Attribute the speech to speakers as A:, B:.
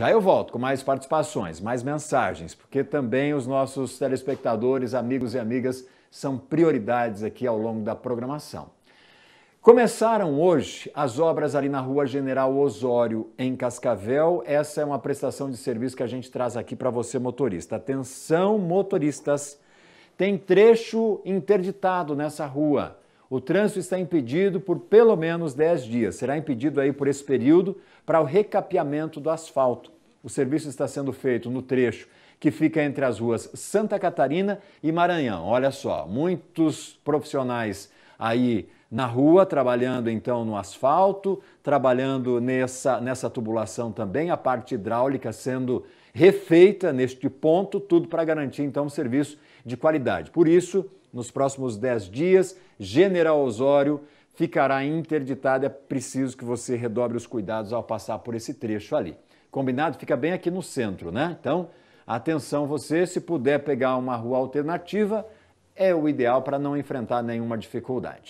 A: Já eu volto com mais participações, mais mensagens, porque também os nossos telespectadores, amigos e amigas são prioridades aqui ao longo da programação. Começaram hoje as obras ali na Rua General Osório, em Cascavel. Essa é uma prestação de serviço que a gente traz aqui para você, motorista. Atenção, motoristas! Tem trecho interditado nessa rua. O trânsito está impedido por pelo menos 10 dias. Será impedido aí por esse período para o recapeamento do asfalto. O serviço está sendo feito no trecho que fica entre as ruas Santa Catarina e Maranhão. Olha só, muitos profissionais aí na rua, trabalhando então no asfalto, trabalhando nessa, nessa tubulação também, a parte hidráulica sendo refeita neste ponto, tudo para garantir então um serviço de qualidade. Por isso, nos próximos 10 dias, General Osório ficará interditado. É preciso que você redobre os cuidados ao passar por esse trecho ali. Combinado? Fica bem aqui no centro, né? Então, atenção você, se puder pegar uma rua alternativa, é o ideal para não enfrentar nenhuma dificuldade.